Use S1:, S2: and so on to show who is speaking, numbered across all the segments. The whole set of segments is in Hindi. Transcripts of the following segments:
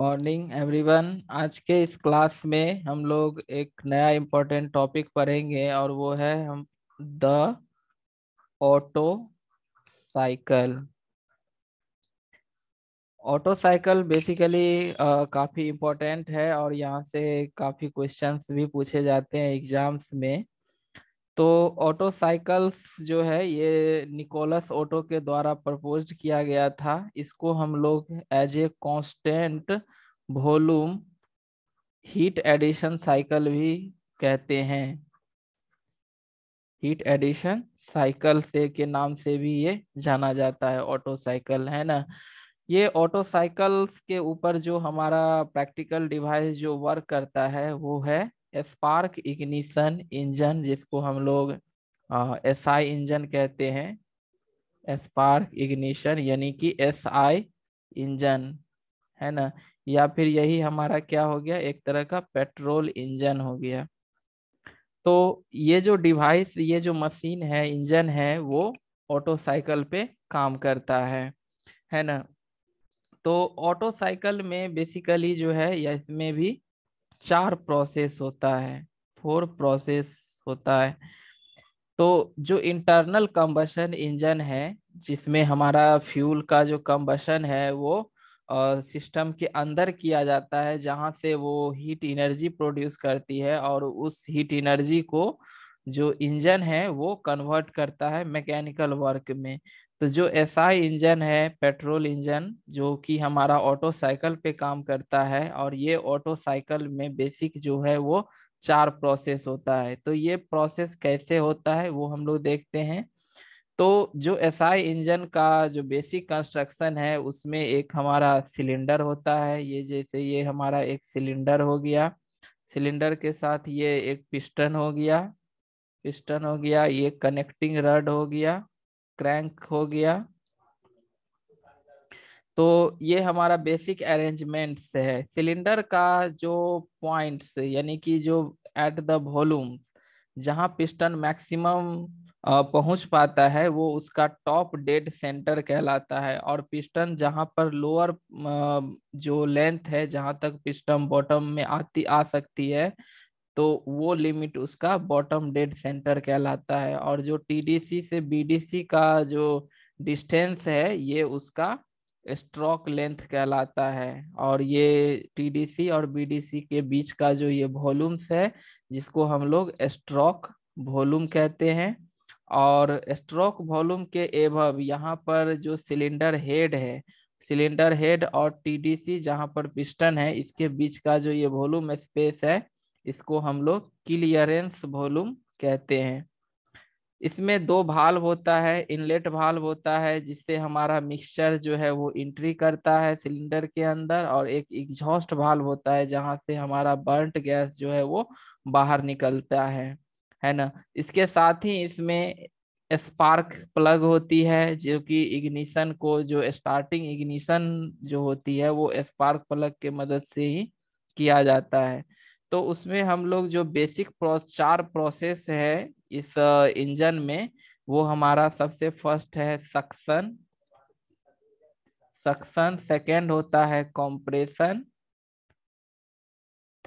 S1: मॉर्निंग एवरीवन आज के इस क्लास में हम लोग एक नया इम्पोर्टेंट टॉपिक पढ़ेंगे और वो है हम the Otto cycle Otto cycle basically काफ़ी इम्पोर्टेंट है और यहाँ से काफ़ी क्वेश्चंस भी पूछे जाते हैं एग्जाम्स में तो ऑटो साइकल्स जो है ये निकोलस ऑटो के द्वारा प्रपोज किया गया था इसको हम लोग as a constant volume heat addition cycle भी कहते हैं हीट एडिशन साइकिल से के नाम से भी ये जाना जाता है ऑटो साइकिल है ना ये ऑटो साइकिल्स के ऊपर जो हमारा प्रैक्टिकल डिवाइस जो वर्क करता है वो है स्पार्क इग्निशन इंजन जिसको हम लोग एस आई इंजन कहते हैं स्पार्क इग्निशन यानी कि एस आई इंजन है ना या फिर यही हमारा क्या हो गया एक तरह का पेट्रोल इंजन हो गया तो ये जो डिवाइस ये जो मशीन है इंजन है वो ऑटो साइकिल पे काम करता है है ना तो ऑटो साइकिल में बेसिकली जो है या इसमें भी चार प्रोसेस होता है फोर प्रोसेस होता है तो जो इंटरनल कम्बशन इंजन है जिसमें हमारा फ्यूल का जो कम्बशन है वो सिस्टम के अंदर किया जाता है जहाँ से वो हीट एनर्जी प्रोड्यूस करती है और उस हीट एनर्जी को जो इंजन है वो कन्वर्ट करता है मैकेनिकल वर्क में तो जो एस आई इंजन है पेट्रोल इंजन जो कि हमारा ऑटो साइकिल पे काम करता है और ये ऑटो साइकिल में बेसिक जो है वो चार प्रोसेस होता है तो ये प्रोसेस कैसे होता है वो हम लोग देखते हैं तो जो एस आई इंजन का जो बेसिक कंस्ट्रक्शन है उसमें एक हमारा सिलेंडर होता है ये जैसे ये हमारा एक सिलेंडर हो गया सिलेंडर के साथ ये एक पिस्टन हो गया पिस्टन हो गया ये कनेक्टिंग रड हो गया क्रैंक हो गया तो ये हमारा बेसिक अरेंजमेंट्स है सिलेंडर का जो पॉइंट्स यानी कि जो एट द वॉल्यूम जहां पिस्टन मैक्सिमम पहुंच पाता है वो उसका टॉप डेड सेंटर कहलाता है और पिस्टन जहां पर लोअर जो लेंथ है जहां तक पिस्टन बॉटम में आती आ सकती है तो वो लिमिट उसका बॉटम डेड सेंटर कहलाता है और जो टीडीसी से बीडीसी का जो डिस्टेंस है ये उसका स्ट्रोक लेंथ कहलाता है और ये टीडीसी और बीडीसी के बीच का जो ये वॉल्यूम्स है जिसको हम लोग स्ट्रोक वॉल्यूम कहते हैं और स्ट्रोक वॉल्यूम के एभव यहाँ पर जो सिलेंडर हेड है सिलेंडर हेड और टीडीसी जहाँ पर पिस्टन है इसके बीच का जो ये वॉल्यूम स्पेस है इसको हम लोग क्लियरेंस वॉल्यूम कहते हैं इसमें दो भाल्व होता है इनलेट भाल्व होता है जिससे हमारा मिक्सचर जो है वो एंट्री करता है सिलेंडर के अंदर और एक एग्जॉस्ट भाल्व होता है जहां से हमारा बर्nt गैस जो है वो बाहर निकलता है है ना इसके साथ ही इसमें स्पार्क प्लग होती है जो कि इग्निशन को जो स्टार्टिंग इग्निशन जो होती है वो स्पार्क प्लग के मदद से ही किया जाता है तो उसमें हम लोग जो बेसिक प्रोस, चार प्रोसेस है इस इंजन uh, में वो हमारा सबसे फर्स्ट है सक्सन सक्सन सेकेंड होता है कॉम्प्रेशन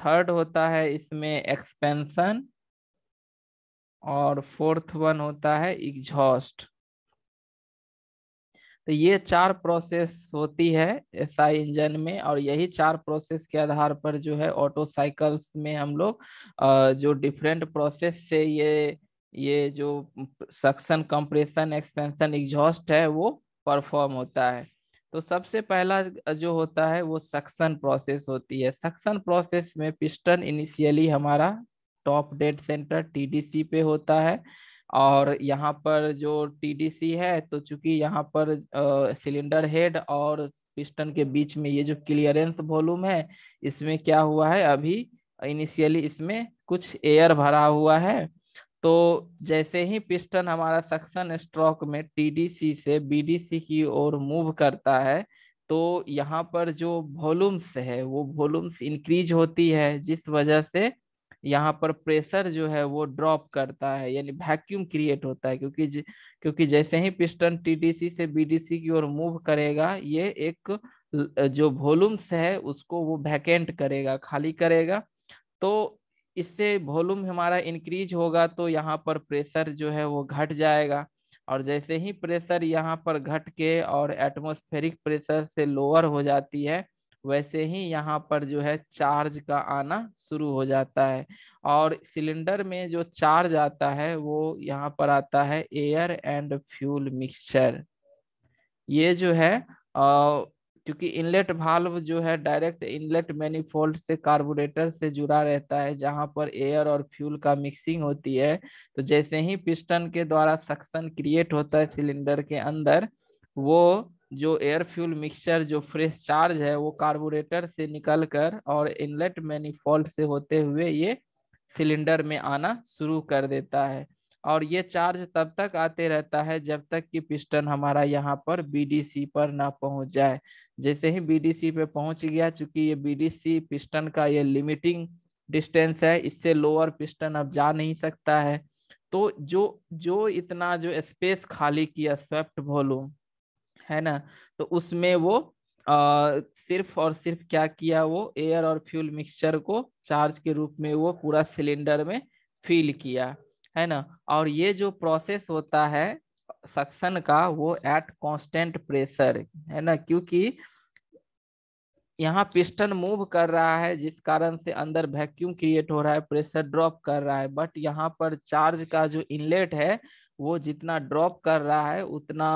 S1: थर्ड होता है इसमें एक्सपेंशन और फोर्थ वन होता है एग्जॉस्ट तो ये चार प्रोसेस होती है एसआई इंजन में और यही चार प्रोसेस के आधार पर जो है ऑटो साइकल्स में हम लोग जो डिफरेंट प्रोसेस से ये ये जो सक्शन कंप्रेशन एक्सपेंशन एग्जॉस्ट है वो परफॉर्म होता है तो सबसे पहला जो होता है वो सक्शन प्रोसेस होती है सक्शन प्रोसेस में पिस्टन इनिशियली हमारा टॉप डेड सेंटर टीडीसी पे होता है और यहाँ पर जो टीडीसी है तो चूंकि यहाँ पर सिलेंडर हेड और पिस्टन के बीच में ये जो क्लियरेंस वॉल्यूम है इसमें क्या हुआ है अभी इनिशियली इसमें कुछ एयर भरा हुआ है तो जैसे ही पिस्टन हमारा सक्शन स्ट्रोक में टीडीसी से बीडीसी की ओर मूव करता है तो यहाँ पर जो वॉल्यूम्स है वो वॉल्यूम्स इंक्रीज होती है जिस वजह से यहाँ पर प्रेशर जो है वो ड्रॉप करता है यानी वैक्यूम क्रिएट होता है क्योंकि क्योंकि जैसे ही पिस्टन टीडीसी से बीडीसी की ओर मूव करेगा ये एक जो वॉल्यूम्स है उसको वो वैकेंट करेगा खाली करेगा तो इससे वॉल्यूम हमारा इंक्रीज होगा तो यहाँ पर प्रेशर जो है वो घट जाएगा और जैसे ही प्रेशर यहाँ पर घट के और एटमोस्फेरिक प्रेशर से लोअर हो जाती है वैसे ही यहाँ पर जो है चार्ज का आना शुरू हो जाता है और सिलेंडर में जो चार्ज आता है वो यहाँ पर आता है एयर एंड फ्यूल मिक्सचर ये जो है क्योंकि इनलेट भाल्व जो है डायरेक्ट इनलेट मैनिफोल्ड से कार्बोरेटर से जुड़ा रहता है जहाँ पर एयर और फ्यूल का मिक्सिंग होती है तो जैसे ही पिस्टन के द्वारा सक्शन क्रिएट होता है सिलेंडर के अंदर वो जो एयर फ्यूल मिक्सचर जो फ्रेश चार्ज है वो कार्बोरेटर से निकलकर और इनलेट मैनिफॉल्ट से होते हुए ये सिलेंडर में आना शुरू कर देता है और ये चार्ज तब तक आते रहता है जब तक कि पिस्टन हमारा यहाँ पर बीडीसी पर ना पहुँच जाए जैसे ही बीडीसी पे पहुँच गया चूंकि ये बीडीसी पिस्टन का ये लिमिटिंग डिस्टेंस है इससे लोअर पिस्टन अब जा नहीं सकता है तो जो जो इतना जो स्पेस खाली किया स्वेप्ट वॉल्यूम है ना तो उसमें वो आ, सिर्फ और सिर्फ क्या किया वो एयर और फ्यूल मिक्सचर को चार्ज के रूप में वो पूरा सिलेंडर में फील किया है ना और ये जो प्रोसेस होता है सक्शन का वो एट कांस्टेंट प्रेशर है ना क्योंकि यहाँ पिस्टन मूव कर रहा है जिस कारण से अंदर वैक्यूम क्रिएट हो रहा है प्रेशर ड्रॉप कर रहा है बट यहाँ पर चार्ज का जो इनलेट है वो जितना ड्रॉप कर रहा है उतना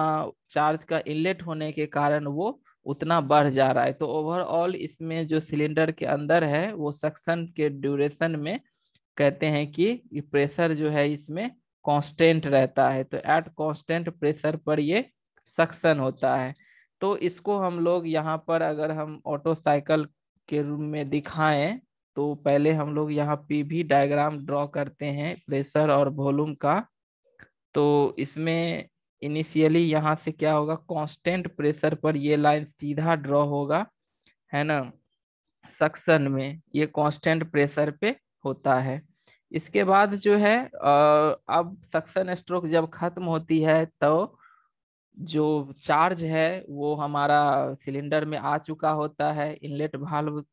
S1: चार्ज का इनलेट होने के कारण वो उतना बढ़ जा रहा है तो ओवरऑल इसमें जो सिलेंडर के अंदर है वो सक्शन के ड्यूरेशन में कहते हैं कि प्रेशर जो है इसमें कांस्टेंट रहता है तो एट कांस्टेंट प्रेशर पर ये सक्शन होता है तो इसको हम लोग यहाँ पर अगर हम ऑटो साइकिल के रूप में दिखाएं तो पहले हम लोग यहाँ पी भी डायग्राम ड्रॉ करते हैं प्रेशर और वॉल्यूम का तो इसमें इनिशियली यहाँ से क्या होगा कांस्टेंट प्रेशर पर ये लाइन सीधा ड्रॉ होगा है ना सक्शन में ये कांस्टेंट प्रेशर पे होता है इसके बाद जो है अब सक्शन स्ट्रोक जब खत्म होती है तो जो चार्ज है वो हमारा सिलेंडर में आ चुका होता है इनलेट भाल्व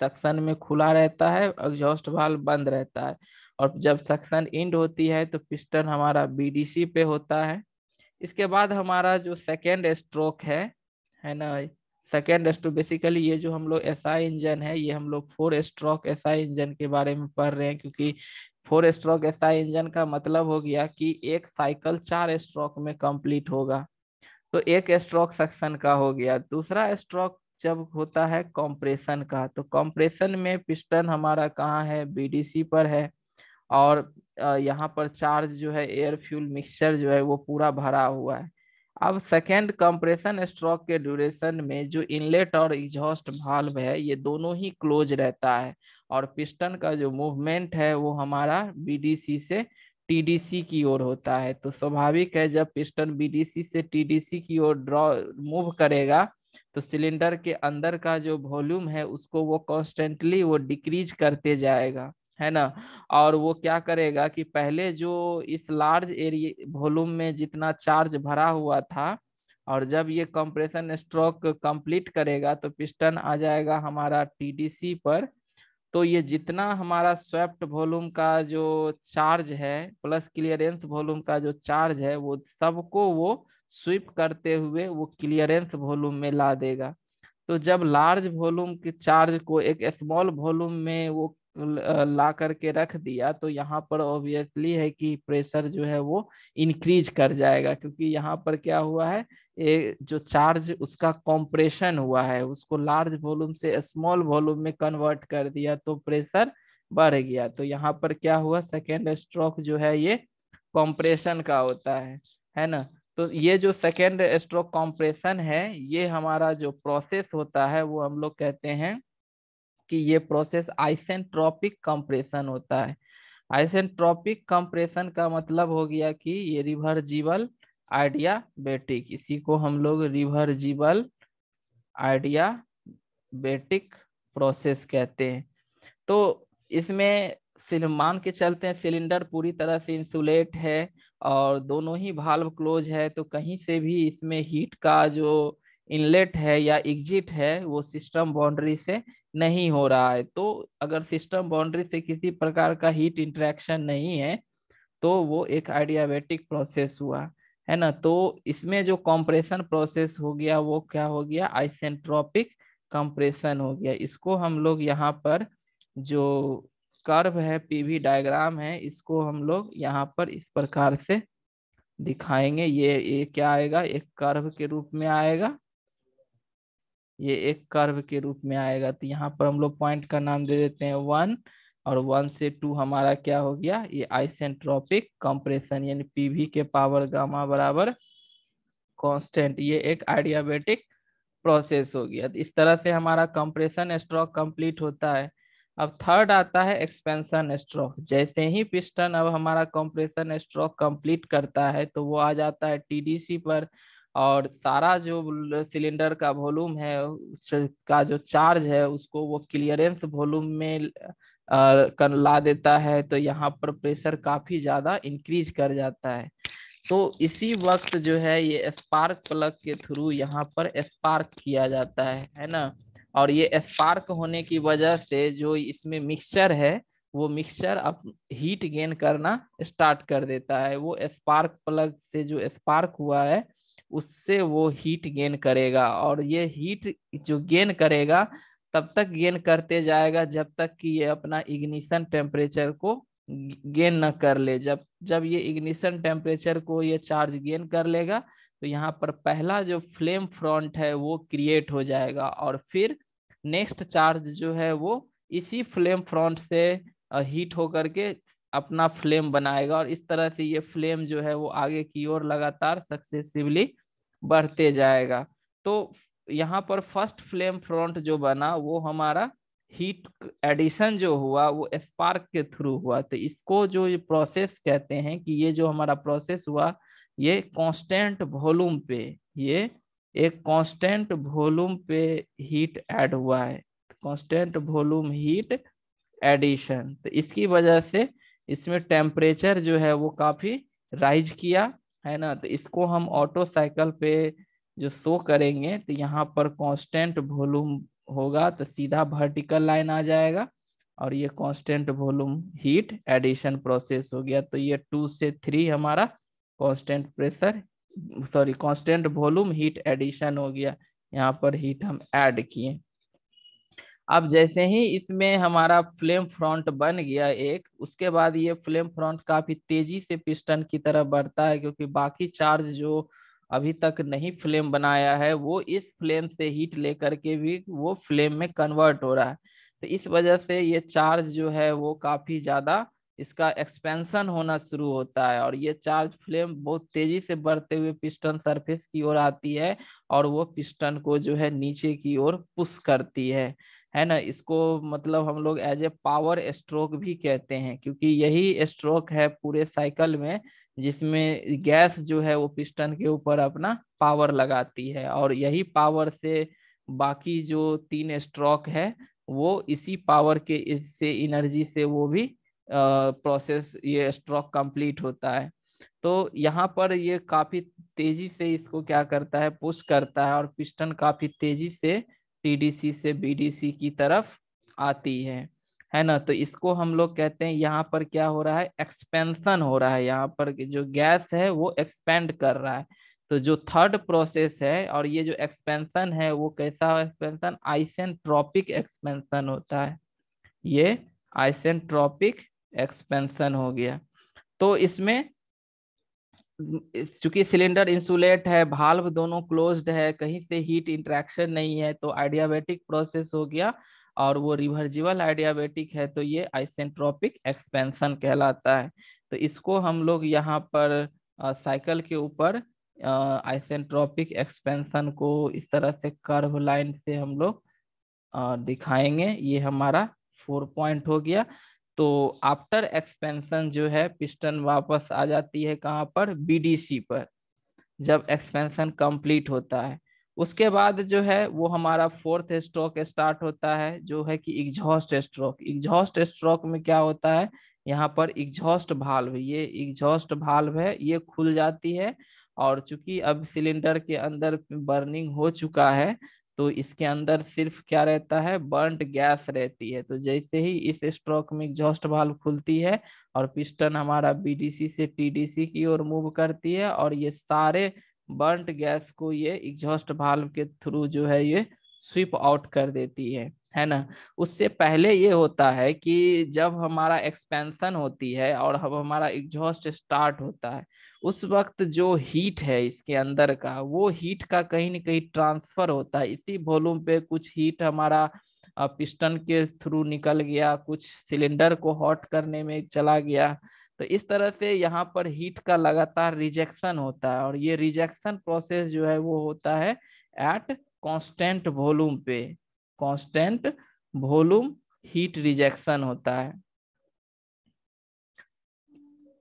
S1: सक्शन में खुला रहता है एग्जॉस्ट भाल्व बंद रहता है और जब सक्शन इंड होती है तो पिस्टन हमारा बीडीसी पे होता है इसके बाद हमारा जो सेकेंड स्ट्रोक है है ना सेकेंड स्ट्रोक बेसिकली ये जो हम लोग एस इंजन है ये हम लोग फोर स्ट्रोक एस इंजन के बारे में पढ़ रहे हैं क्योंकि फोर स्ट्रोक एस इंजन का मतलब हो गया कि एक साइकिल चार स्ट्रोक में कंप्लीट होगा तो एक स्ट्रोक सक्शन का हो गया दूसरा स्ट्रोक जब होता है कंप्रेशन का तो कंप्रेशन में पिस्टन हमारा कहाँ है बीडीसी पर है और यहाँ पर चार्ज जो है एयर फ्यूल मिक्सचर जो है वो पूरा भरा हुआ है अब सेकेंड कंप्रेशन स्ट्रोक के ड्यूरेशन में जो इनलेट और एग्जॉस्ट वाल्व है ये दोनों ही क्लोज रहता है और पिस्टन का जो मूवमेंट है वो हमारा बीडीसी से टीडीसी की ओर होता है तो स्वाभाविक है जब पिस्टन बीडीसी से टीडीसी की ओर ड्रॉ मूव करेगा तो सिलेंडर के अंदर का जो वॉल्यूम है उसको वो कॉन्स्टेंटली वो डिक्रीज करते जाएगा है ना और वो क्या करेगा कि पहले जो इस लार्ज एरिया वॉल्यूम में जितना चार्ज भरा हुआ था और जब ये कंप्रेशन स्ट्रोक कंप्लीट करेगा तो पिस्टन आ जाएगा हमारा टीडीसी पर तो ये जितना हमारा स्वेप्ट वॉल्यूम का जो चार्ज है प्लस क्लियरेंस वॉल्यूम का जो चार्ज है वो सबको वो स्वीप करते हुए वो क्लियरेंस वॉल्यूम में ला देगा तो जब लार्ज वॉल्यूम के चार्ज को एक स्मॉल वॉल्यूम में वो ला करके रख दिया तो यहाँ पर ऑब्वियसली है कि प्रेशर जो है वो इंक्रीज कर जाएगा क्योंकि यहाँ पर क्या हुआ है ये जो चार्ज उसका कॉम्प्रेशन हुआ है उसको लार्ज वॉल्यूम से स्मॉल वॉल्यूम में कन्वर्ट कर दिया तो प्रेशर बढ़ गया तो यहाँ पर क्या हुआ सेकेंड स्ट्रोक जो है ये कॉम्प्रेशन का होता है है ना तो ये जो सेकेंड स्ट्रोक कॉम्प्रेशन है ये हमारा जो प्रोसेस होता है वो हम लोग कहते हैं कि ये प्रोसेस आइसेंट्रोपिक कंप्रेशन होता है आइसेंट्रॉपिक कंप्रेशन का मतलब हो गया कि ये रिवर्जिबल बेटिक इसी को हम लोग रिवर्जिबल बेटिक प्रोसेस कहते हैं तो इसमें मान के चलते हैं सिलेंडर पूरी तरह से इंसुलेट है और दोनों ही भाल्व क्लोज है तो कहीं से भी इसमें हीट का जो इनलेट है या एग्जिट है वो सिस्टम बाउंड्री से नहीं हो रहा है तो अगर सिस्टम बाउंड्री से किसी प्रकार का हीट इंट्रैक्शन नहीं है तो वो एक आइडियाबेटिक प्रोसेस हुआ है ना तो इसमें जो कंप्रेशन प्रोसेस हो गया वो क्या हो गया आइसेंट्रोपिक कंप्रेशन हो गया इसको हम लोग यहाँ पर जो कर्व है पीवी डायग्राम है इसको हम लोग यहाँ पर इस प्रकार से दिखाएंगे ये ये क्या आएगा एक कर्व के रूप में आएगा ये एक कर्व के रूप में आएगा तो यहाँ पर हम लोग पॉइंट का नाम दे देते हैं वन और वन से टू हमारा क्या हो गया ये आइसेंट्रोपिक कंप्रेशन यानी पीवी के पावर गामा बराबर कांस्टेंट ये एक आइडियाबेटिक प्रोसेस हो गया इस तरह से हमारा कंप्रेशन स्ट्रोक कंप्लीट होता है अब थर्ड आता है एक्सपेंशन स्ट्रोक जैसे ही पिस्टन अब हमारा कंप्रेशन स्ट्रोक कंप्लीट करता है तो वो आ जाता है टीडीसी पर और सारा जो सिलेंडर का वॉल्यूम है का जो चार्ज है उसको वो क्लियरेंस वॉल्यूम में कर ला देता है तो यहाँ पर प्रेशर काफी ज्यादा इंक्रीज कर जाता है तो इसी वक्त जो है ये स्पार्क प्लग के थ्रू यहाँ पर स्पार्क किया जाता है है ना और ये स्पार्क होने की वजह से जो इसमें मिक्सचर है वो मिक्सचर अब हीट गेन करना स्टार्ट कर देता है वो स्पार्क प्लग से जो स्पार्क हुआ है उससे वो हीट गेन करेगा और ये हीट जो गेन करेगा तब तक गेन करते जाएगा जब तक कि ये अपना इग्निशन टेम्परेचर को गेन न कर ले जब जब ये इग्निशन टेम्परेचर को ये चार्ज गेन कर लेगा तो यहाँ पर पहला जो फ्लेम फ्रंट है वो क्रिएट हो जाएगा और फिर नेक्स्ट चार्ज जो है वो इसी फ्लेम फ्रंट से हीट होकर के अपना फ्लेम बनाएगा और इस तरह से ये फ्लेम जो है वो आगे की ओर लगातार सक्सेसिवली बढ़ते जाएगा तो यहाँ पर फर्स्ट फ्लेम फ्रंट जो बना वो हमारा हीट एडिशन जो हुआ वो स्पार्क के थ्रू हुआ तो इसको जो ये प्रोसेस कहते हैं कि ये जो हमारा प्रोसेस हुआ ये कांस्टेंट वॉल्यूम पे ये एक कांस्टेंट वॉल्यूम पे हीट ऐड हुआ है कांस्टेंट वॉल्यूम हीट एडिशन तो इसकी वजह से इसमें टेम्परेचर जो है वो काफ़ी राइज किया है ना तो इसको हम ऑटो साइकिल पे जो शो करेंगे तो यहाँ पर कांस्टेंट वॉल्यूम होगा तो सीधा वर्टिकल लाइन आ जाएगा और ये constant volume heat addition process हो गया तो ये टू से थ्री हमारा constant pressure sorry constant volume heat addition हो गया यहाँ पर हीट हम ऐड किए अब जैसे ही इसमें हमारा फ्लेम फ्रंट बन गया एक उसके बाद ये फ्लेम फ्रंट काफी तेजी से पिस्टन की तरह बढ़ता है क्योंकि बाकी चार्ज जो अभी तक नहीं फ्लेम बनाया है वो इस फ्लेम से हीट लेकर के भी वो फ्लेम में कन्वर्ट हो रहा है तो इस वजह से ये चार्ज जो है वो काफी ज्यादा इसका एक्सपेंशन होना शुरू होता है और ये चार्ज फ्लेम बहुत तेजी से बढ़ते हुए पिस्टन सरफेस की ओर आती है और वो पिस्टन को जो है नीचे की ओर पुश करती है है ना इसको मतलब हम लोग एज ए पावर स्ट्रोक भी कहते हैं क्योंकि यही स्ट्रोक है पूरे साइकिल में जिसमें गैस जो है वो पिस्टन के ऊपर अपना पावर लगाती है और यही पावर से बाकी जो तीन स्ट्रोक है वो इसी पावर के इससे एनर्जी से वो भी प्रोसेस ये स्ट्रोक कंप्लीट होता है तो यहाँ पर ये काफी तेजी से इसको क्या करता है पुश करता है और पिस्टन काफी तेजी से टीडीसी से बीडीसी की तरफ आती है है ना तो इसको हम लोग कहते हैं यहाँ पर क्या हो रहा है एक्सपेंशन हो रहा है यहाँ पर जो गैस है वो एक्सपेंड कर रहा है तो जो थर्ड प्रोसेस है और ये जो एक्सपेंशन है वो कैसा एक्सपेंशन आइसन ट्रॉपिक एक्सपेंशन होता है ये आइसन ट्रॉपिक एक्सपेंशन हो गया तो इसमें चूंकि सिलेंडर इंसुलेट है भाल्व दोनों क्लोज्ड है कहीं से हीट इंट्रैक्शन नहीं है तो आइडियाबेटिक प्रोसेस हो गया और वो रिवर्जिबल आइडियाबेटिक है तो ये आइसेंट्रोपिक एक्सपेंशन कहलाता है तो इसको हम लोग यहाँ पर साइकिल के ऊपर आइसेंट्रोपिक एक्सपेंशन को इस तरह से कर्व लाइन से हम लोग दिखाएंगे ये हमारा फोर पॉइंट हो गया तो आफ्टर एक्सपेंशन जो है पिस्टन वापस आ जाती है कहाँ पर बीडीसी पर जब एक्सपेंशन कंप्लीट होता है उसके बाद जो है वो हमारा फोर्थ स्ट्रोक स्टार्ट होता है जो है कि एग्जॉस्ट स्ट्रोक एग्जॉस्ट स्ट्रोक में क्या होता है यहाँ पर एग्जॉस्ट भाल्व ये एग्जॉस्ट भाल्व है ये खुल जाती है और चूंकि अब सिलेंडर के अंदर बर्निंग हो चुका है तो इसके अंदर सिर्फ क्या रहता है बर्ंट गैस रहती है तो जैसे ही इस स्ट्रोक में एग्जॉस्ट वाल्व खुलती है और पिस्टन हमारा बीडीसी से टीडीसी की ओर मूव करती है और ये सारे बर्ंट गैस को ये एग्जॉस्ट वाल्व के थ्रू जो है ये स्विप आउट कर देती है है ना उससे पहले ये होता है कि जब हमारा एक्सपेंशन होती है और हम हमारा एग्जॉस्ट स्टार्ट होता है उस वक्त जो हीट है इसके अंदर का वो हीट का कहीं ना कहीं ट्रांसफर होता है इसी वॉल्यूम पे कुछ हीट हमारा पिस्टन के थ्रू निकल गया कुछ सिलेंडर को हॉट करने में चला गया तो इस तरह से यहाँ पर हीट का लगातार रिजेक्शन होता है और ये रिजेक्शन प्रोसेस जो है वो होता है एट कांस्टेंट वॉल्यूम पे कांस्टेंट वॉल्यूम हीट रिजेक्शन होता है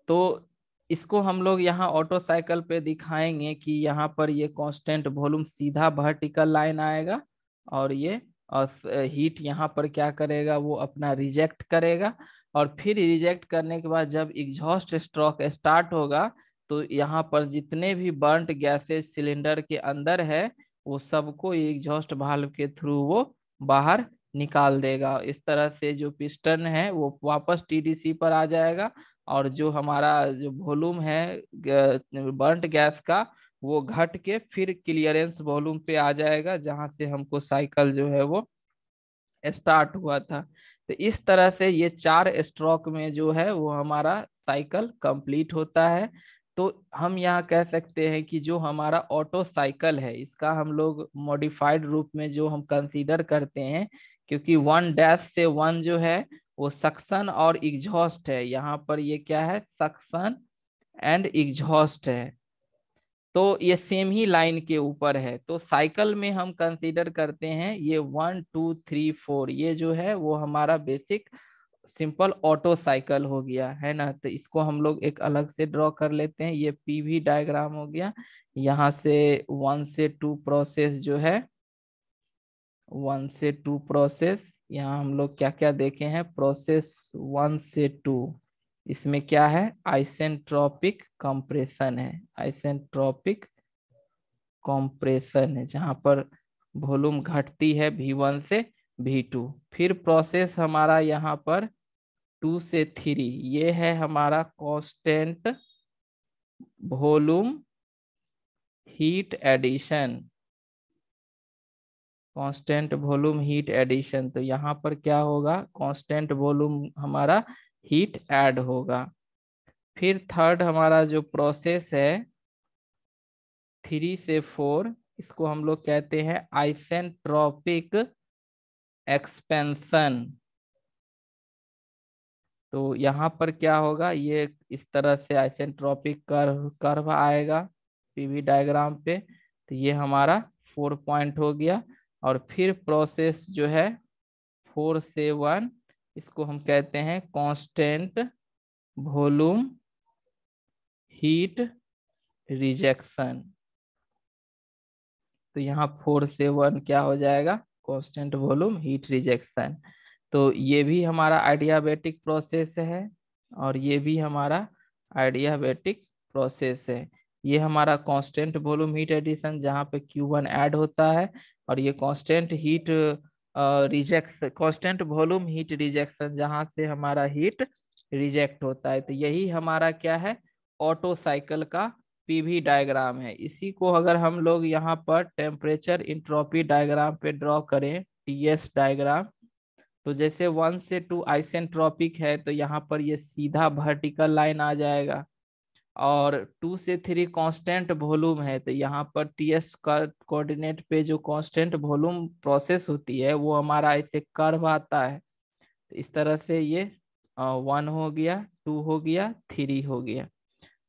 S1: तो इसको हम लोग यहाँ ऑटो साइकिल पे दिखाएंगे कि यहाँ पर ये कांस्टेंट वॉल्यूम सीधा वर्टिकल लाइन आएगा और ये और हीट यहाँ पर क्या करेगा वो अपना रिजेक्ट करेगा और फिर रिजेक्ट करने के बाद जब एग्जॉस्ट स्ट्रोक स्टार्ट होगा तो यहाँ पर जितने भी बर्ंट गैसेज सिलेंडर के अंदर है वो सबको एग्जॉस्ट वाल्व के थ्रू वो बाहर निकाल देगा इस तरह से जो पिस्टन है वो वापस टीडीसी पर आ जाएगा और जो हमारा जो वॉल्यूम है बर्न गैस का वो घट के फिर क्लियरेंस वॉल्यूम पे आ जाएगा जहां से हमको साइकिल जो है वो स्टार्ट हुआ था तो इस तरह से ये चार स्ट्रोक में जो है वो हमारा साइकिल कंप्लीट होता है तो हम यहाँ कह सकते हैं कि जो हमारा ऑटो साइकिल है इसका हम लोग मॉडिफाइड रूप में जो हम कंसीडर करते हैं क्योंकि वन डैश से वन जो है वो सक्शन और एग्जॉस्ट है यहाँ पर ये क्या है सक्शन एंड एग्जॉस्ट है तो ये सेम ही लाइन के ऊपर है तो साइकिल में हम कंसीडर करते हैं ये वन टू थ्री फोर ये जो है वो हमारा बेसिक सिंपल ऑटो साइकिल हो गया है ना तो इसको हम लोग एक अलग से ड्रॉ कर लेते हैं ये पीवी डायग्राम हो गया यहाँ से वन से टू प्रोसेस जो है वन से टू प्रोसेस यहाँ हम लोग क्या क्या देखे हैं प्रोसेस वन से टू इसमें क्या है आइसेंट्रोपिक कंप्रेशन है आइसेंट्रोपिक कंप्रेशन है जहां पर वॉल्यूम घटती है भी वन से वी टू फिर प्रोसेस हमारा यहाँ पर टू से थ्री ये है हमारा constant volume heat addition constant volume heat addition तो यहाँ पर क्या होगा कॉन्स्टेंट वॉल्यूम हमारा हीट ऐड होगा फिर थर्ड हमारा जो प्रोसेस है थ्री से फोर इसको हम लोग कहते हैं आइसेंट्रोपिक एक्सपेंशन तो यहाँ पर क्या होगा ये इस तरह से आइसेंट्रोपिक कर्व कर्व आएगा पीवी डायग्राम पे तो ये हमारा फोर पॉइंट हो गया और फिर प्रोसेस जो है फोर से वन इसको हम कहते हैं कांस्टेंट वॉल्यूम हीट रिजेक्शन तो यहाँ फोर से वन क्या हो जाएगा कॉन्स्टेंट वॉल्यूम हीट रिजेक्शन तो ये भी हमारा आइडियाबेटिक प्रोसेस है और ये भी हमारा आइडियाबेटिक प्रोसेस है ये हमारा कांस्टेंट वॉल्यूम हीट एडिशन जहाँ पे Q1 ऐड होता है और ये constant heat reject constant volume heat rejection जहाँ से हमारा हीट रिजेक्ट होता है तो यही हमारा क्या है ऑटो साइकिल का पीवी डायग्राम है इसी को अगर हम लोग यहाँ पर टेम्परेचर इंट्रोपी डायग्राम पे ड्रॉ करें टीएस डायग्राम तो जैसे वन से टू आइसेंट्रॉपिक है तो यहाँ पर ये सीधा वर्टिकल लाइन आ जाएगा और टू से थ्री कांस्टेंट वॉल्यूम है तो यहाँ पर टी एस कोऑर्डिनेट पे जो कांस्टेंट वॉल्यूम प्रोसेस होती है वो हमारा ऐसे कर्व आता है तो इस तरह से ये वन हो गया टू हो गया थ्री हो गया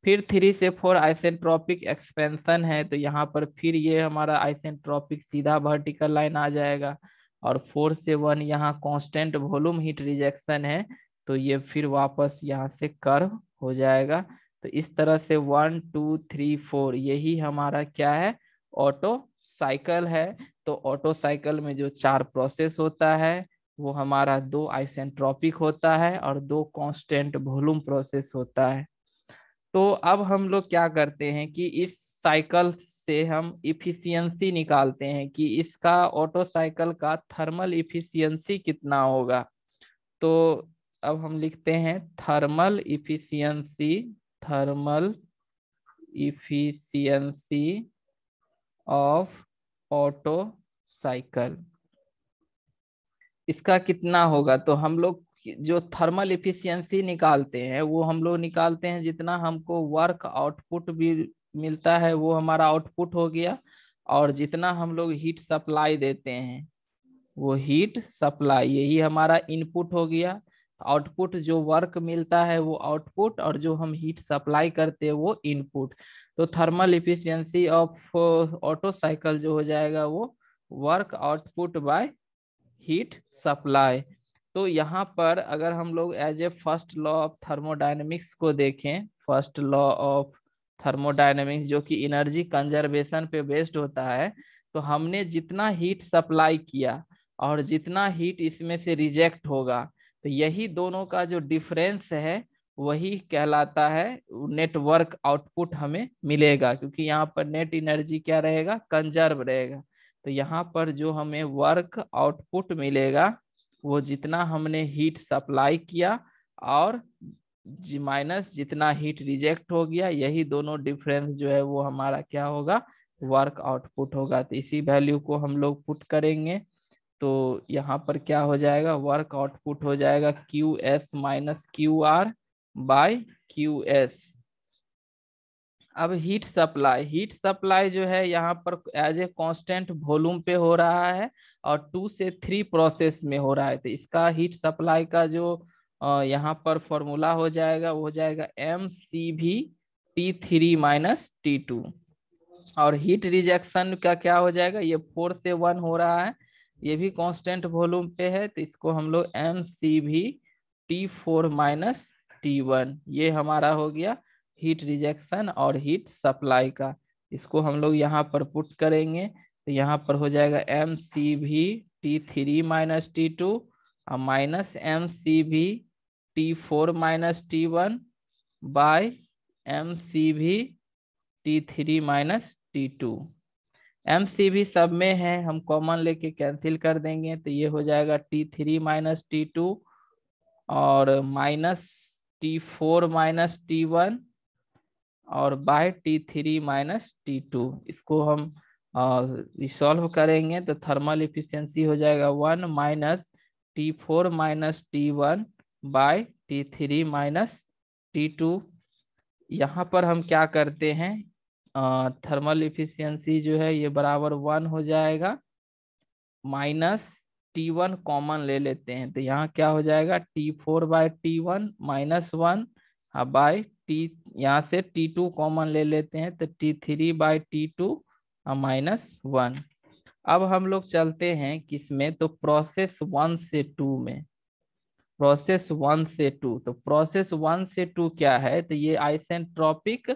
S1: फिर थ्री से फोर आइसेंट्रॉपिक एक्सपेंशन है तो यहाँ पर फिर ये हमारा आइसेंट्रॉपिक सीधा वर्टिकल लाइन आ जाएगा और फोर से वन यहाँ कांस्टेंट वॉल्यूम हीट रिजेक्शन है तो ये फिर वापस यहाँ से कर्व हो जाएगा तो इस तरह से वन टू थ्री फोर यही हमारा क्या है ऑटो साइकिल है तो ऑटो साइकिल में जो चार प्रोसेस होता है वो हमारा दो आइसेंट्रॉपिक होता है और दो कॉन्स्टेंट वॉल्यूम प्रोसेस होता है तो अब हम लोग क्या करते हैं कि इस साइकिल से हम इफिशियंसी निकालते हैं कि इसका ऑटो साइकिल का थर्मल इफिशियंसी कितना होगा तो अब हम लिखते हैं thermal efficiency thermal efficiency of Otto cycle इसका कितना होगा तो हम लोग जो थर्मल इफिशियंसी निकालते हैं वो हम लोग निकालते हैं जितना हमको वर्क आउटपुट भी मिलता है वो हमारा आउटपुट हो गया और जितना हम लोग हीट सप्लाई देते हैं वो हीट सप्लाई यही हमारा इनपुट हो गया आउटपुट जो वर्क मिलता है वो आउटपुट और जो हम हीट सप्लाई करते हैं वो इनपुट तो thermal efficiency of Otto cycle जो हो जाएगा वो work output by heat supply तो यहाँ पर अगर हम लोग as a first law of thermodynamics को देखें फर्स्ट लॉ ऑफ थर्मोडाइनमिक्स जो कि एनर्जी कंजर्वेशन पे बेस्ड होता है तो हमने जितना हीट सप्लाई किया और जितना हीट इसमें से रिजेक्ट होगा तो यही दोनों का जो डिफरेंस है वही कहलाता है नेटवर्क आउटपुट हमें मिलेगा क्योंकि यहाँ पर नेट एनर्जी क्या रहेगा कंजर्व रहेगा तो यहाँ पर जो हमें वर्क आउटपुट मिलेगा वो जितना हमने हीट सप्लाई किया और जी माइनस जितना हीट रिजेक्ट हो गया यही दोनों डिफरेंस जो है वो हमारा क्या होगा वर्क आउटपुट होगा तो इसी वैल्यू को हम लोग पुट करेंगे तो यहाँ पर क्या हो जाएगा वर्क आउटपुट हो जाएगा Q S minus Q R by Q S अब हीट सप्लाई हीट सप्लाई जो है यहाँ पर एज ए कांस्टेंट वॉल्यूम पे हो रहा है और टू से थ्री प्रोसेस में हो रहा है तो इसका हीट सप्लाई का जो यहाँ पर फॉर्मूला हो जाएगा वो हो जाएगा M C V T three minus T two और हीट रिजेक्शन का क्या हो जाएगा ये फोर से वन हो रहा है ये भी कांस्टेंट वॉल्यूम पे है तो इसको हम लोग M C V T four minus T one ये हमारा हो गया हीट रिजेक्शन और हीट सप्लाई का इसको हम लोग यहाँ पर पुट करेंगे तो यहाँ पर हो जाएगा M C V T three minus T two और minus M C V T four minus T one by M C V T three minus T two M C V सब में है हम कॉमन लेके कैंसिल कर देंगे तो ये हो जाएगा T three minus T two और minus T four minus T one और by T three minus T two इसको हम सॉल्व करेंगे तो थर्मल इफिशियंसी हो जाएगा one minus T four minus T one by T three minus T two यहाँ पर हम क्या करते हैं थर्मल इफिशियंसी जो है ये बराबर वन हो जाएगा माइनस टी वन कॉमन ले लेते हैं तो यहाँ क्या हो जाएगा T four by T one minus one by T यहाँ से टी टू कॉमन ले लेते हैं तो T three by T two minus one अब हम लोग चलते हैं किसमें तो प्रोसेस वन से टू में प्रोसेस वन से टू तो प्रोसेस वन से टू क्या है तो ये आइसेंट्रॉपिक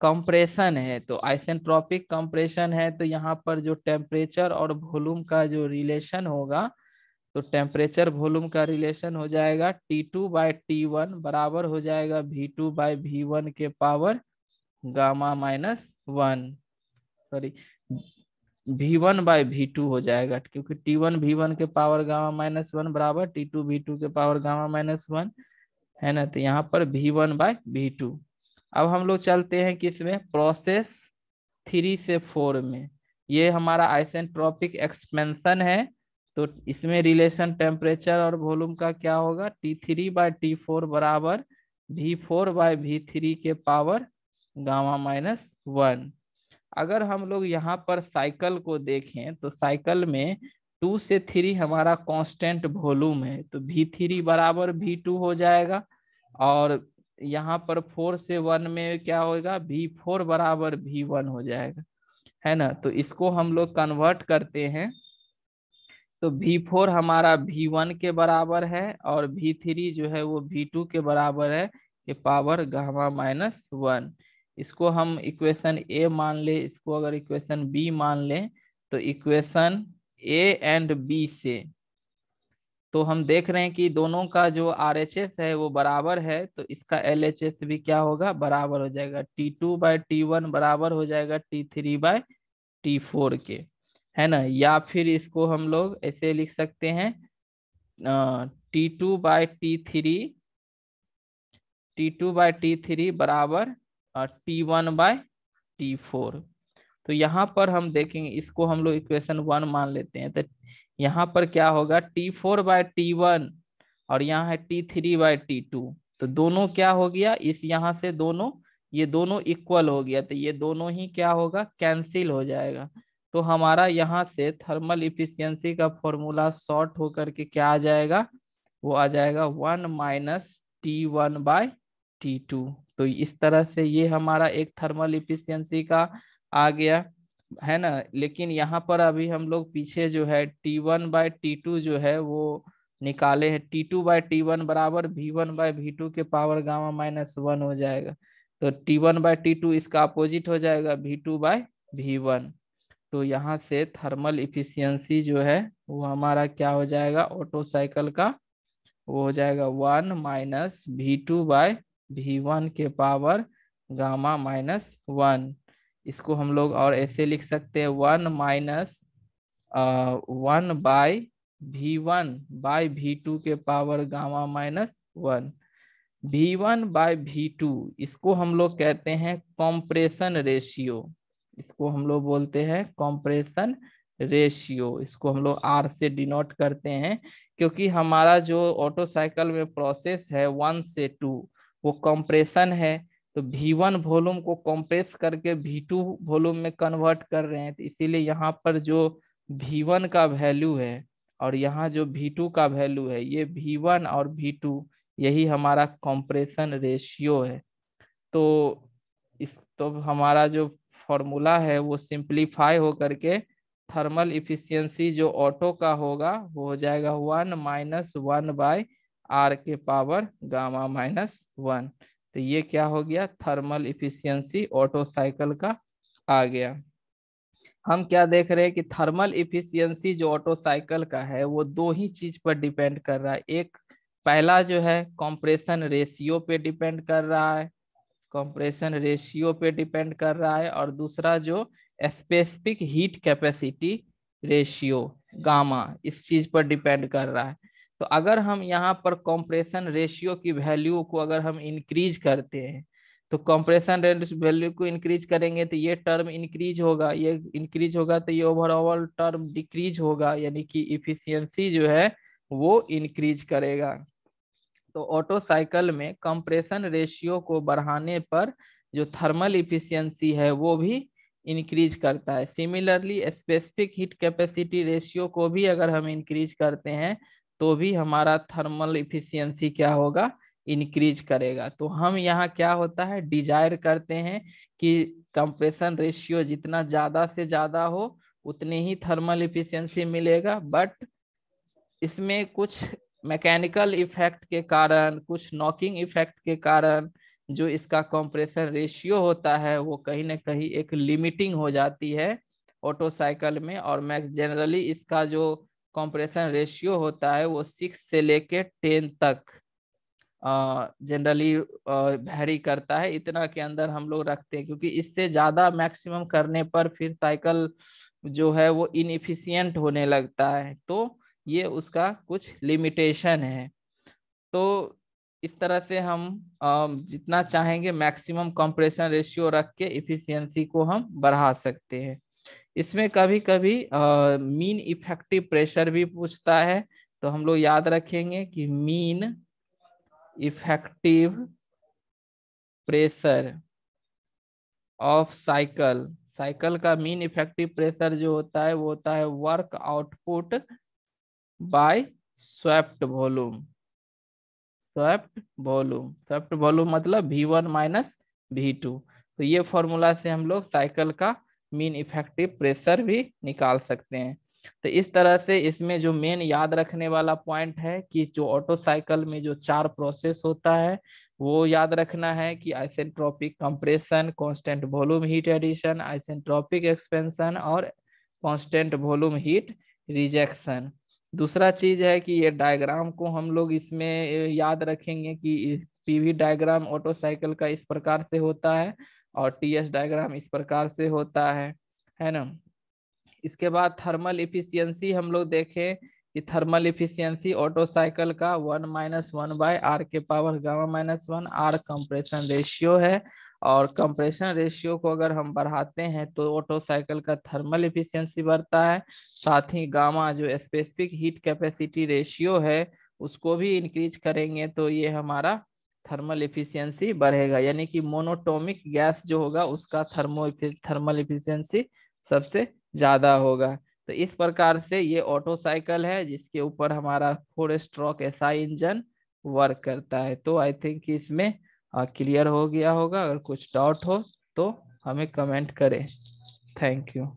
S1: कंप्रेशन है तो आइसेंट्रॉपिक कंप्रेशन है तो यहाँ पर जो टेम्परेचर और वॉल्यूम का जो रिलेशन होगा तो टेम्परेचर वॉल्यूम का रिलेशन हो जाएगा T two by T one बराबर हो जाएगा V2 टू बाई वी के power gamma minus one sorry V one by V two हो जाएगा क्योंकि टी वन भी वन के पावर गामा माइनस वन बराबर टी टू वी टू के पावर गामा माइनस वन है ना तो यहाँ पर भी वन बाय भी टू अब हम लोग चलते हैं किसमें प्रोसेस थ्री से फोर में ये हमारा आइसेंट्रॉपिक एक्सपेंशन है तो इसमें रिलेशन टेम्परेचर और वॉल्यूम का क्या होगा T three by T four बराबर V four by V three के पावर गामा माइनस वन अगर हम लोग यहाँ पर साइकिल को देखें तो साइकिल में टू से थ्री हमारा कांस्टेंट वॉल्यूम है तो वी थ्री बराबर वी टू हो जाएगा और यहाँ पर फोर से वन में क्या होगा वी फोर बराबर वी वन हो जाएगा है ना तो इसको हम लोग कन्वर्ट करते हैं तो V4 हमारा V1 के बराबर है और V3 जो है वो V2 के बराबर है ये पावर गामा माइनस वन इसको हम इक्वेशन A मान ले इसको अगर इक्वेशन बी मान ले तो इक्वेशन ए एंड बी से तो हम देख रहे हैं कि दोनों का जो आर एच एस है वो बराबर है तो इसका एल एच एस भी क्या होगा बराबर हो जाएगा T two by T one बराबर हो जाएगा T three by T four के है ना या फिर इसको हम लोग ऐसे लिख सकते हैं T two by T three T two by T three बराबर T one by T four तो यहाँ पर हम देखेंगे इसको हम लोग इक्वेशन वन मान लेते हैं तो यहाँ पर क्या होगा T four by T one और यहाँ है T three by T two तो दोनों क्या हो गया इस यहाँ से दोनों ये दोनों इक्वल हो गया तो ये दोनों ही क्या होगा कैंसिल हो जाएगा तो हमारा यहाँ से थर्मल इफिशियंसी का फॉर्मूला शॉर्ट होकर के क्या आ जाएगा वो आ जाएगा one minus T one by T two तो इस तरह से ये हमारा एक थर्मल इफिशियंसी का आ गया है ना लेकिन यहाँ पर अभी हम लोग पीछे जो है T one by T two जो है वो निकाले हैं T two by T one बराबर V one by V two के पावर गामा माइनस वन हो जाएगा तो T one by T two इसका अपोजिट हो जाएगा V two by V one तो यहाँ से थर्मल इफिशियंसी जो है वो हमारा क्या हो जाएगा ऑटो साइकिल का वो हो जाएगा one minus V two by V one के पावर गामा माइनस वन इसको हम लोग और ऐसे लिख सकते हैं one minus one by V one by V two के power gamma minus one V one by V two इसको हम लोग कहते हैं कॉम्प्रेशन रेशियो इसको हम लोग बोलते हैं कॉम्प्रेशन रेशियो इसको हम लोग आर से डिनोट करते हैं क्योंकि हमारा जो ऑटो साइकिल में प्रोसेस है वन से टू वो कंप्रेशन है तो भी वन वॉल्यूम को कंप्रेस करके भी टू वॉल्यूम में कन्वर्ट कर रहे हैं तो इसीलिए यहाँ पर जो भी वन का वैल्यू है और यहाँ जो भी टू का वैल्यू है ये भी वन और भी टू यही हमारा कंप्रेशन रेशियो है तो इस तो हमारा जो फॉर्मूला है वो सिंप्लीफाई हो करके थर्मल इफिशियंसी जो ऑटो का होगा वो हो जाएगा one minus one by R के पावर गामा माइनस वन तो ये क्या हो गया थर्मल इफिशियंसी ऑटो साइकिल का आ गया हम क्या देख रहे हैं कि थर्मल इफिशियंसी जो ऑटो साइकिल का है वो दो ही चीज पर डिपेंड कर रहा है एक पहला जो है कंप्रेशन रेशियो पे डिपेंड कर रहा है कंप्रेशन रेशियो पे डिपेंड कर रहा है और दूसरा जो specific heat capacity ratio gamma इस चीज पर डिपेंड कर रहा है तो अगर हम यहाँ पर कंप्रेशन रेशियो की वैल्यू को अगर हम इंक्रीज करते हैं तो कंप्रेशन वैल्यू को इंक्रीज करेंगे तो ये टर्म इंक्रीज होगा ये इंक्रीज होगा तो ये ओवरऑल टर्म डिक्रीज होगा यानी कि इफिशियंसी जो है वो इंक्रीज करेगा तो ऑटो साइकिल में कंप्रेशन रेशियो को बढ़ाने पर जो थर्मल इफिशियंसी है वो भी इंक्रीज करता है similarly specific heat capacity ratio को भी अगर हम इंक्रीज करते हैं तो भी हमारा थर्मल इफिशियंसी क्या होगा इंक्रीज करेगा तो हम यहाँ क्या होता है डिजायर करते हैं कि कंप्रेशन रेशियो जितना ज़्यादा से ज़्यादा हो उतनी ही थर्मल इफिशियंसी मिलेगा बट इसमें कुछ मैकेनिकल इफेक्ट के कारण कुछ नॉकिंग इफेक्ट के कारण जो इसका कंप्रेसर रेशियो होता है वो कहीं ना कहीं एक लिमिटिंग हो जाती है ऑटो साइकिल में और मैं जनरली इसका जो कंप्रेशन रेशियो होता है वो सिक्स से लेके टेन तक जनरली भैरी करता है इतना के अंदर हम लोग रखते हैं क्योंकि इससे ज़्यादा मैक्सिमम करने पर फिर साइकिल जो है वो इनफिशियंट होने लगता है तो ये उसका कुछ लिमिटेशन है तो इस तरह से हम जितना चाहेंगे मैक्सिमम कंप्रेशन रेशियो रख के इफिशियंसी को हम बढ़ा सकते हैं इसमें कभी कभी मीन इफेक्टिव प्रेशर भी पूछता है तो हम लोग याद रखेंगे कि mean effective pressure of cycle cycle का मीन इफेक्टिव प्रेशर जो होता है वो होता है work output by swept volume swept volume swept volume मतलब V one minus V two तो ये फॉर्मूला से हम लोग साइकिल का मीन इफेक्टिव प्रेशर भी निकाल सकते हैं तो इस तरह से इसमें जो मेन याद रखने वाला पॉइंट है कि जो ऑटो साइकिल में जो चार प्रोसेस होता है वो याद रखना है कि isentropic compression constant volume heat addition isentropic expansion और कांस्टेंट वॉल्यूम हीट रिजेक्शन दूसरा चीज है कि ये डायग्राम को हम लोग इसमें याद रखेंगे कि पीवी डायग्राम ऑटो साइकिल का इस प्रकार से होता है और टीएस डायग्राम इस प्रकार से होता है है ना इसके बाद थर्मल इफिशियंसी हम लोग देखें कि थर्मल इफिशियंसी ऑटो साइकिल का one minus one by R के power gamma minus one R compression ratio है और कंप्रेशन रेशियो को अगर हम बढ़ाते हैं तो ऑटो साइकिल का थर्मल इफिशियंसी बढ़ता है साथ ही गामा जो स्पेसिफिक हीट कैपेसिटी रेशियो है उसको भी इंक्रीज करेंगे तो ये हमारा थर्मल इफिशियंसी बढ़ेगा यानी कि मोनोटोमिक गैस जो होगा उसका थर्मो थर्मल इफिशियंसी सबसे ज़्यादा होगा तो इस प्रकार से ये ऑटो साइकिल है जिसके ऊपर हमारा फोर स्ट्रोक ऐसा इंजन वर्क करता है तो आई थिंक इसमें क्लियर हो गया होगा अगर कुछ डाउट हो तो हमें कमेंट करें थैंक यू